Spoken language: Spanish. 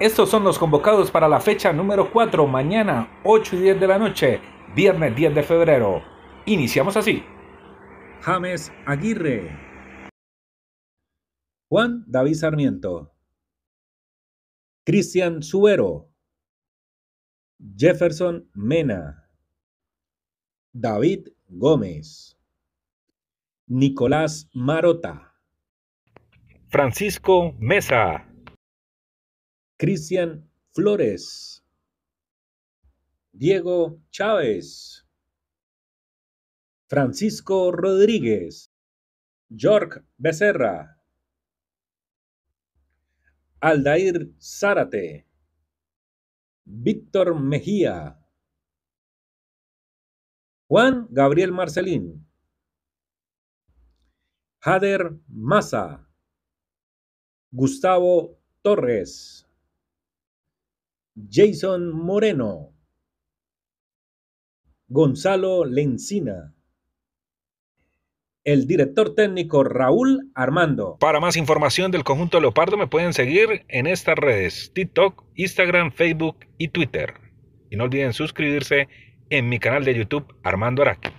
Estos son los convocados para la fecha número 4, mañana 8 y 10 de la noche, viernes 10 de febrero. Iniciamos así. James Aguirre. Juan David Sarmiento. Cristian Suero. Jefferson Mena. David Gómez. Nicolás Marota. Francisco Mesa. Cristian Flores, Diego Chávez, Francisco Rodríguez, York Becerra, Aldair Zárate, Víctor Mejía, Juan Gabriel Marcelín, Jader Maza, Gustavo Torres, Jason Moreno, Gonzalo Lencina, el director técnico Raúl Armando. Para más información del conjunto Leopardo me pueden seguir en estas redes, TikTok, Instagram, Facebook y Twitter. Y no olviden suscribirse en mi canal de YouTube Armando Araqui.